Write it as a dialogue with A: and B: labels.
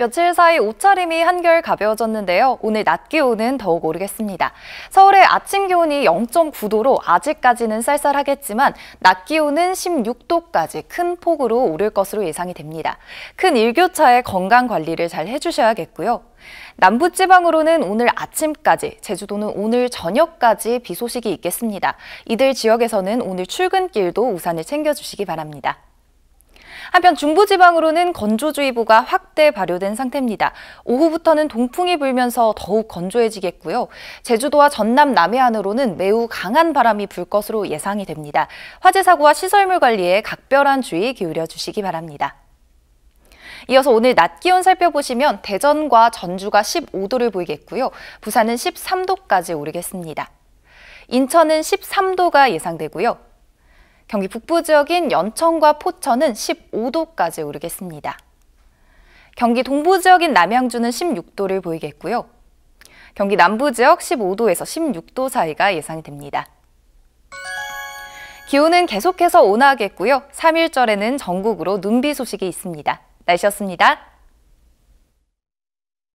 A: 며칠 사이 옷차림이 한결 가벼워졌는데요. 오늘 낮 기온은 더욱 오르겠습니다. 서울의 아침 기온이 0.9도로 아직까지는 쌀쌀하겠지만 낮 기온은 16도까지 큰 폭으로 오를 것으로 예상이 됩니다. 큰 일교차에 건강 관리를 잘 해주셔야겠고요. 남부지방으로는 오늘 아침까지, 제주도는 오늘 저녁까지 비 소식이 있겠습니다. 이들 지역에서는 오늘 출근길도 우산을 챙겨주시기 바랍니다. 한편 중부지방으로는 건조주의보가 확대 발효된 상태입니다. 오후부터는 동풍이 불면서 더욱 건조해지겠고요. 제주도와 전남 남해안으로는 매우 강한 바람이 불 것으로 예상이 됩니다. 화재 사고와 시설물 관리에 각별한 주의 기울여 주시기 바랍니다. 이어서 오늘 낮 기온 살펴보시면 대전과 전주가 15도를 보이겠고요. 부산은 13도까지 오르겠습니다. 인천은 13도가 예상되고요. 경기 북부 지역인 연천과 포천은 15도까지 오르겠습니다. 경기 동부 지역인 남양주는 16도를 보이겠고요. 경기 남부 지역 15도에서 16도 사이가 예상이 됩니다. 기온은 계속해서 온화하겠고요. 3일절에는 전국으로 눈비 소식이 있습니다. 날씨였습니다.